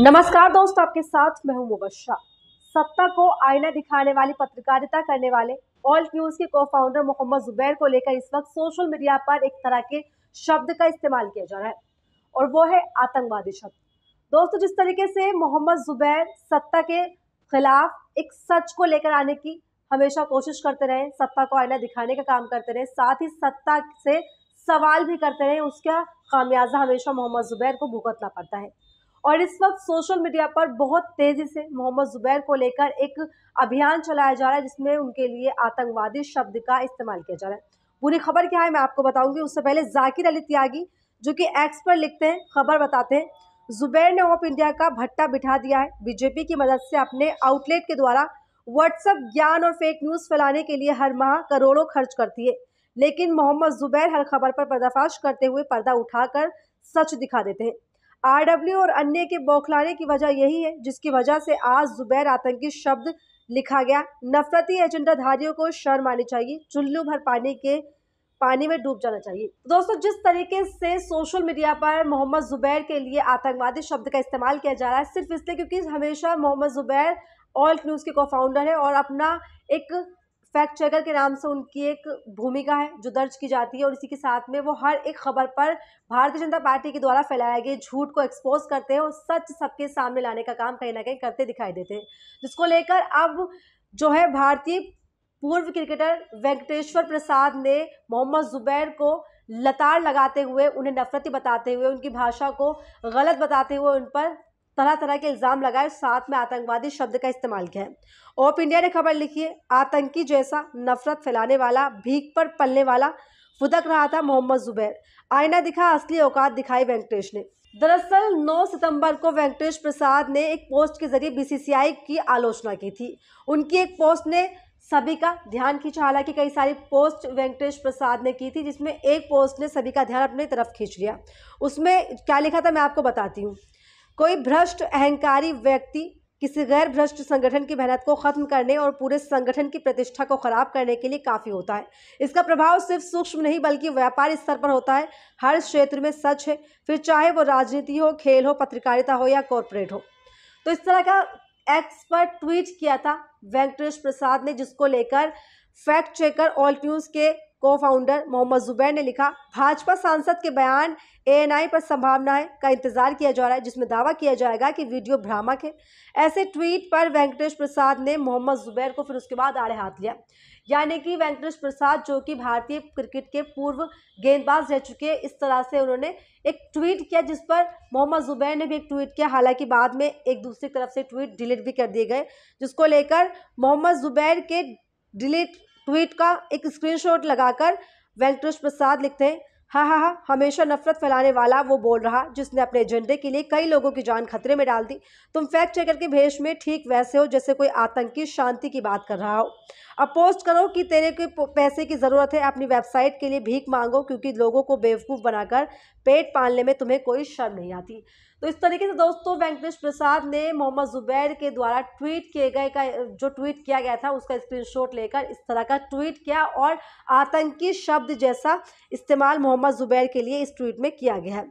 नमस्कार दोस्तों आपके साथ मैं हूं मुबशा सत्ता को आईना दिखाने वाली पत्रकारिता करने वाले ऑल न्यूज के को फाउंडर मोहम्मद जुबैर को लेकर इस वक्त सोशल मीडिया पर एक तरह के शब्द का इस्तेमाल किया जा रहा है और वो है आतंकवादी शब्द दोस्तों जिस तरीके से मोहम्मद जुबैर सत्ता के खिलाफ एक सच को लेकर आने की हमेशा कोशिश करते रहे सत्ता को आईना दिखाने का काम करते रहे साथ ही सत्ता से सवाल भी करते रहे उसका खामियाजा हमेशा मोहम्मद जुबैर को भुगतना पड़ता है और इस वक्त सोशल मीडिया पर बहुत तेज़ी से मोहम्मद ज़ुबैर को लेकर एक अभियान चलाया जा रहा है जिसमें उनके लिए आतंकवादी शब्द का इस्तेमाल किया जा रहा है पूरी खबर क्या है मैं आपको बताऊंगी उससे पहले जाकिर अली त्यागी जो कि एक्स पर लिखते हैं खबर बताते हैं जुबैर ने ऑफ इंडिया का भट्टा बिठा दिया है बीजेपी की मदद से अपने आउटलेट के द्वारा व्हाट्सएप ज्ञान और फेक न्यूज़ फैलाने के लिए हर माह करोड़ों खर्च करती है लेकिन मोहम्मद जुबैर हर खबर पर पर्दाफाश करते हुए पर्दा उठाकर सच दिखा देते हैं आरडब्ल्यू और अन्य के बौखलाने की वजह यही है जिसकी वजह से आज जुबैर आतंकी शब्द लिखा गया नफरती एजेंडाधारियों को शर्म आनी चाहिए चुल्लू भर पानी के पानी में डूब जाना चाहिए तो दोस्तों जिस तरीके से सोशल मीडिया पर मोहम्मद जुबैर के लिए आतंकवादी शब्द का इस्तेमाल किया जा रहा है सिर्फ इसलिए क्योंकि हमेशा मोहम्मद जुबैर ऑल्ट न्यूज़ के को फाउंडर है और अपना एक फैक्ट चेकर के नाम से उनकी एक भूमिका है जो दर्ज की जाती है और इसी के साथ में वो हर एक खबर पर भारतीय जनता पार्टी के द्वारा फैलाए गए झूठ को एक्सपोज करते हैं और सच सबके सामने लाने का काम कहीं ना कहीं करते दिखाई देते हैं जिसको लेकर अब जो है भारतीय पूर्व क्रिकेटर वेंकटेश्वर प्रसाद ने मोहम्मद जुबैर को लतार लगाते हुए उन्हें नफरती बताते हुए उनकी भाषा को गलत बताते हुए उन पर तरह तरह के इल्ज़ाम लगाए साथ में आतंकवादी शब्द का इस्तेमाल किया है ओप इंडिया ने खबर लिखी है आतंकी जैसा नफरत फैलाने वाला भीख पर पलने वाला फुदक रहा था मोहम्मद जुबैर आईना दिखा असली औकात दिखाई वेंकटेश ने दरअसल 9 सितंबर को वेंकटेश प्रसाद ने एक पोस्ट के जरिए बीसीसीआई की आलोचना की थी उनकी एक पोस्ट ने सभी का ध्यान खींचा हालांकि कई सारी पोस्ट वेंकटेश प्रसाद ने की थी जिसमें एक पोस्ट ने सभी का ध्यान अपनी तरफ खींच लिया उसमें क्या लिखा था मैं आपको बताती हूँ कोई भ्रष्ट अहंकारी व्यक्ति किसी गैर भ्रष्ट संगठन की मेहनत को खत्म करने और पूरे संगठन की प्रतिष्ठा को खराब करने के लिए काफ़ी होता है इसका प्रभाव सिर्फ सूक्ष्म नहीं बल्कि व्यापार स्तर पर होता है हर क्षेत्र में सच है फिर चाहे वो राजनीति हो खेल हो पत्रकारिता हो या कॉरपोरेट हो तो इस तरह का एक्सपर्ट ट्वीट किया था वेंकटेश प्रसाद ने जिसको लेकर फैक्ट चेकर ऑल न्यूज़ के को फाउंडर मोहम्मद जुबैर ने लिखा भाजपा सांसद के बयान एएनआई पर संभावनाएं का इंतजार किया जा रहा है जिसमें दावा किया जाएगा कि वीडियो भ्रामक है ऐसे ट्वीट पर वेंकटेश प्रसाद ने मोहम्मद जुबैर को फिर उसके बाद आड़े हाथ लिया यानी कि वेंकटेश प्रसाद जो कि भारतीय क्रिकेट के पूर्व गेंदबाज रह चुके हैं इस तरह से उन्होंने एक ट्वीट किया जिस पर मोहम्मद जुबैर ने भी एक ट्वीट किया हालांकि बाद में एक दूसरी तरफ से ट्वीट डिलीट भी कर दिए गए जिसको लेकर मोहम्मद जुबैर के डिलीट ट्वीट का एक स्क्रीनशॉट लगाकर वेंकटेश प्रसाद लिखते हैं हा हा हा हमेशा नफरत फैलाने वाला वो बोल रहा जिसने अपने एजेंडे के लिए कई लोगों की जान खतरे में डाल दी तुम फैक्ट चेकर के भेष में ठीक वैसे हो जैसे कोई आतंकी शांति की बात कर रहा हो अब पोस्ट करो कि तेरे को पैसे की ज़रूरत है अपनी वेबसाइट के लिए भीख मांगो क्योंकि लोगों को बेवकूफ़ बनाकर पेट पालने में तुम्हें कोई शर्म नहीं आती तो इस तरीके से दोस्तों वेंकटेश प्रसाद ने मोहम्मद जुबैर के द्वारा ट्वीट किए गए का जो ट्वीट किया गया था उसका स्क्रीनशॉट लेकर इस तरह का ट्वीट किया और आतंकी शब्द जैसा इस्तेमाल मोहम्मद जुबैर के लिए इस ट्वीट में किया गया है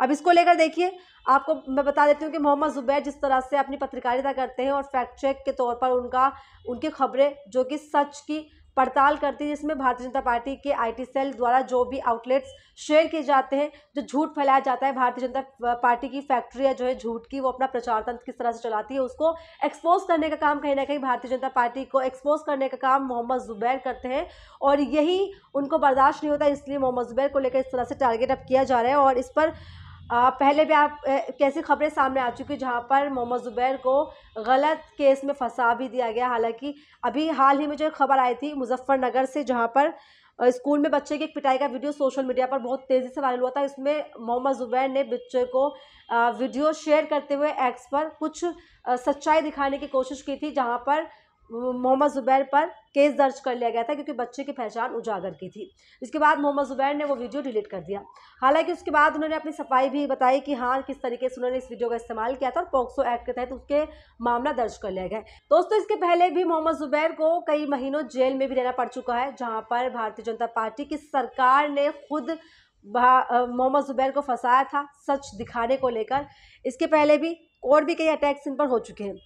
अब इसको लेकर देखिए आपको मैं बता देती हूँ कि मोहम्मद ज़ुबैर जिस तरह से अपनी पत्रकारिता करते हैं और फैक्ट चेक के तौर पर उनका उनकी खबरें जो कि सच की पड़ताल करती है जिसमें भारतीय जनता पार्टी के आईटी सेल द्वारा जो भी आउटलेट्स शेयर किए जाते हैं जो झूठ फैलाया जाता है भारतीय जनता पार्टी की फैक्ट्रियाँ जो है झूठ की वो अपना प्रचार तंत्र किस तरह से चलाती है उसको एक्सपोज करने का काम कहीं ना कहीं भारतीय जनता पार्टी को एक्सपोज करने का काम मोहम्मद जुबैर करते हैं और यही उनको बर्दाश्त नहीं होता इसलिए मोहम्मद जुबैर को लेकर इस तरह से टारगेट अप किया जा रहा है और इस पर पहले भी आप कैसी खबरें सामने आ चुकी जहां पर मोहम्मद ज़ुबैर को गलत केस में फंसा भी दिया गया हालांकि अभी हाल ही में जो खबर आई थी मुजफ्फरनगर से जहां पर स्कूल में बच्चे की पिटाई का वीडियो सोशल मीडिया पर बहुत तेज़ी से वायरल हुआ था इसमें मोहम्मद ज़ुबैर ने बच्चे को वीडियो शेयर करते हुए एक्स पर कुछ सच्चाई दिखाने की कोशिश की थी जहाँ पर मोहम्मद ज़ुबैर पर केस दर्ज कर लिया गया था क्योंकि बच्चे की पहचान उजागर की थी इसके बाद मोहम्मद ज़ुबैर ने वो वीडियो डिलीट कर दिया हालांकि उसके बाद उन्होंने अपनी सफाई भी बताई कि हाँ किस तरीके से उन्होंने इस वीडियो का इस्तेमाल किया था और पॉक्सो एक्ट के तहत उसके मामला दर्ज कर लिया गया दोस्तों इसके पहले भी मोहम्मद ज़ुबैर को कई महीनों जेल में भी रहना पड़ चुका है जहाँ पर भारतीय जनता पार्टी की सरकार ने खुद मोहम्मद ज़ुबैर को फंसाया था सच दिखाने को लेकर इसके पहले भी और भी कई अटैक्स इन पर हो चुके हैं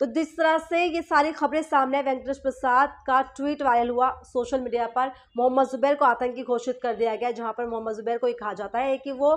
तो जिस तरह से ये सारी खबरें सामने वेंकटेश प्रसाद का ट्वीट वायरल हुआ सोशल मीडिया पर मोहम्मद जुबैर को आतंकी घोषित कर दिया गया जहाँ पर मोहम्मद जुबैर को ये कहा जाता है कि वो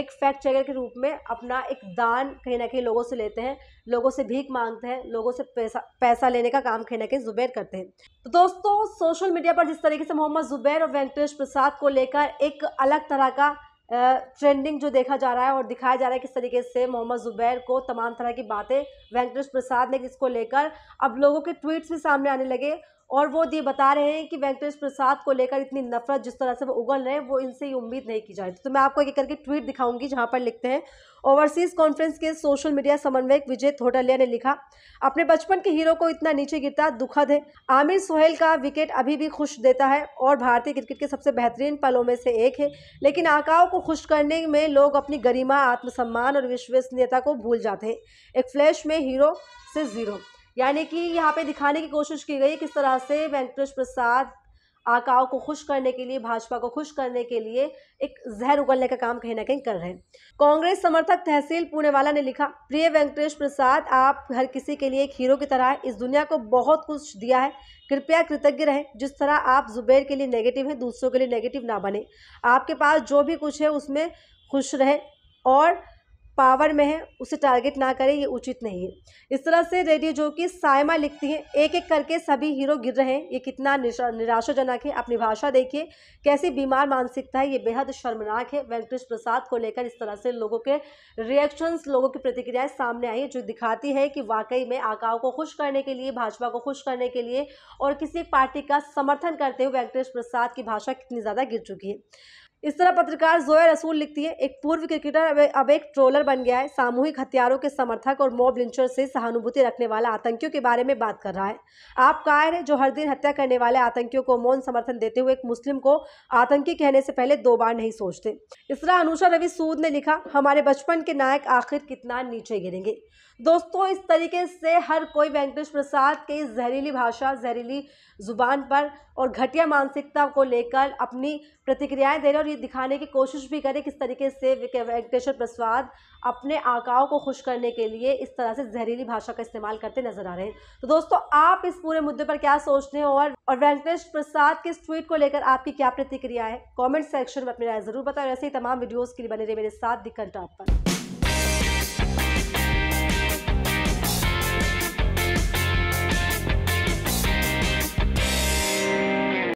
एक फैक्ट चेकर के रूप में अपना एक दान कहीं ना कहीं लोगों से लेते हैं लोगों से भीख मांगते हैं लोगों से पैसा पैसा लेने का काम कहीं ना कहीं जुबैर करते हैं तो दोस्तों सोशल मीडिया पर जिस तरीके से मोहम्मद जुबैर और वेंकटेश प्रसाद को लेकर एक अलग तरह का ट्रेंडिंग जो देखा जा रहा है और दिखाया जा रहा है किस तरीके से मोहम्मद ज़ुबैर को तमाम तरह की बातें वेंकटेश प्रसाद ने इसको लेकर अब लोगों के ट्वीट्स भी सामने आने लगे और वो ये बता रहे हैं कि वेंकटेश प्रसाद को लेकर इतनी नफरत जिस तरह से वो उगल रहे हैं वो इनसे ये उम्मीद नहीं की जाए तो मैं आपको एक करके ट्वीट दिखाऊंगी जहां पर लिखते हैं ओवरसीज कॉन्फ्रेंस के सोशल मीडिया समन्वयक विजय थोटलिया ने लिखा अपने बचपन के हीरो को इतना नीचे गिरता दुखद है आमिर सोहेल का विकेट अभी भी खुश देता है और भारतीय क्रिकेट के सबसे बेहतरीन पलों में से एक है लेकिन आकाओं को खुश करने में लोग अपनी गरिमा आत्मसम्मान और विश्वसनीयता को भूल जाते हैं एक फ्लैश में हीरो से ज़ीरो यानी कि यहाँ पे दिखाने की कोशिश की गई किस तरह से वेंकटेश प्रसाद आकाओं को खुश करने के लिए भाजपा को खुश करने के लिए एक जहर उगलने का काम कहीं ना कहीं कर रहे हैं कांग्रेस समर्थक तहसील वाला ने लिखा प्रिय वेंकटेश प्रसाद आप हर किसी के लिए एक हीरो की तरह है इस दुनिया को बहुत कुछ दिया है कृपया कृतज्ञ रहें जिस तरह आप जुबैर के लिए नेगेटिव हैं दूसरों के लिए नेगेटिव ना बने आपके पास जो भी कुछ है उसमें खुश रहें और पावर में है उसे टारगेट ना करें ये उचित नहीं है इस तरह से रेडियो जो कि सायमा लिखती हैं एक एक करके सभी हीरो गिर रहे हैं ये कितना निराशाजनक है अपनी भाषा देखिए कैसी बीमार मानसिकता है ये बेहद शर्मनाक है वेंकटेश प्रसाद को लेकर इस तरह से लोगों के रिएक्शंस लोगों की प्रतिक्रियाएं सामने आई जो दिखाती है कि वाकई में आकाओं को खुश करने के लिए भाजपा को खुश करने के लिए और किसी पार्टी का समर्थन करते हुए वेंकटेश प्रसाद की भाषा कितनी ज़्यादा गिर चुकी है इस तरह पत्रकार जोया रसूल लिखती है एक पूर्व क्रिकेटर अब एक ट्रोलर बन गया है सामूहिक हथियारों के समर्थक और मॉब लिंचर से सहानुभूति रखने वाला आतंकियों के बारे में बात कर रहा है आप कायर है जो हर दिन हत्या करने वाले आतंकियों को मौन समर्थन देते हुए एक मुस्लिम को आतंकी कहने से पहले दो बार नहीं सोचते इस तरह अनुषा रवि सूद ने लिखा हमारे बचपन के नायक आखिर कितना नीचे गिरेंगे दोस्तों इस तरीके से हर कोई वेंकटेश प्रसाद के इस जहरीली भाषा जहरीली ज़ुबान पर और घटिया मानसिकता को लेकर अपनी प्रतिक्रियाएं दे रहे और ये दिखाने की कोशिश भी करें किस तरीके से वेंकटेश्वर प्रसाद अपने आकाओं को खुश करने के लिए इस तरह से जहरीली भाषा का इस्तेमाल करते नजर आ रहे हैं तो दोस्तों आप इस पूरे मुद्दे पर क्या सोचते हैं और और वेंकटेश प्रसाद के इस ट्वीट को लेकर आपकी क्या प्रतिक्रिया है कॉमेंट सेक्शन में अपनी राय जरूर बताएं ऐसे ही तमाम वीडियोज़ के लिए बने रहे मेरे साथ दिक्कत टॉप पर